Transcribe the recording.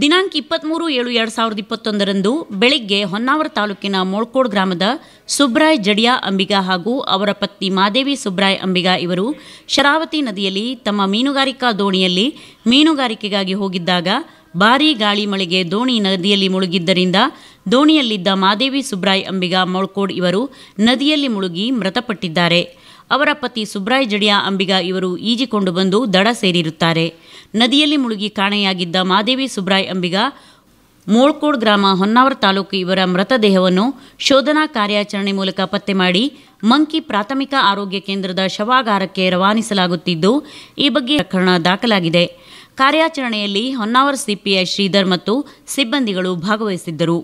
ದಿನಾಂಕ ಮೂರು ಏಳು ಎರಡು ಸಾವಿರದ ಇಪ್ಪತ್ತೊಂದರಂದು ಬೆಳಿಗ್ಗೆ ಹೊನ್ನಾವರ ತಾಲೂಕಿನ ಮೊಳ್ಕೋಡ್ ಗ್ರಾಮದ ಸುಬ್ರಾಯ್ ಜಡಿಯಾ ಅಂಬಿಗಾ ಹಾಗೂ ಅವರ ಪತ್ನಿ ಮಾದೇವಿ ಸುಬ್ರಾಯ್ ಅಂಬಿಗಾ ಇವರು ಶರಾವತಿ ನದಿಯಲ್ಲಿ ತಮ್ಮ ಮೀನುಗಾರಿಕಾ ದೋಣಿಯಲ್ಲಿ ಮೀನುಗಾರಿಕೆಗಾಗಿ ಹೋಗಿದ್ದಾಗ ಭಾರೀ ಗಾಳಿ ಮಳೆಗೆ ದೋಣಿ ನದಿಯಲ್ಲಿ ಮುಳುಗಿದ್ದರಿಂದ ದೋಣಿಯಲ್ಲಿದ್ದ ಮಾದೇವಿ ಸುಬ್ರಾಯ್ ಅಂಬಿಗ ಮೊಳ್ಕೋಡ್ ಇವರು ನದಿಯಲ್ಲಿ ಮುಳುಗಿ ಮೃತಪಟ್ಟಿದ್ದಾರೆ ಅವರ ಪತಿ ಸುಬ್ರಾಯ್ ಜಡಿಯಾ ಅಂಬಿಗ ಇವರು ಈಜಿಕೊಂಡು ಬಂದು ದಡ ಸೇರಿರುತ್ತಾರೆ ನದಿಯಲ್ಲಿ ಮುಳುಗಿ ಕಾಣೆಯಾಗಿದ್ದ ಮಾದೇವಿ ಸುಬ್ರಾಯ್ ಅಂಬಿಗ ಮೋಳ್ಕೋಡ್ ಗ್ರಾಮ ಹೊನ್ನಾವರ ತಾಲೂಕು ಇವರ ಮೃತದೇಹವನ್ನು ಶೋಧನಾ ಕಾರ್ಯಾಚರಣೆ ಮೂಲಕ ಪತ್ತೆ ಮಾಡಿ ಮಂಕಿ ಪ್ರಾಥಮಿಕ ಆರೋಗ್ಯ ಕೇಂದ್ರದ ಶವಾಗಾರಕ್ಕೆ ರವಾನಿಸಲಾಗುತ್ತಿದ್ದು ಈ ಬಗ್ಗೆ ಪ್ರಕರಣ ದಾಖಲಾಗಿದೆ ಕಾರ್ಯಾಚರಣೆಯಲ್ಲಿ ಹೊನ್ನಾವರ ಸಿಪಿಐ ಶ್ರೀಧರ್ ಮತ್ತು ಸಿಬ್ಬಂದಿಗಳು ಭಾಗವಹಿಸಿದ್ದರು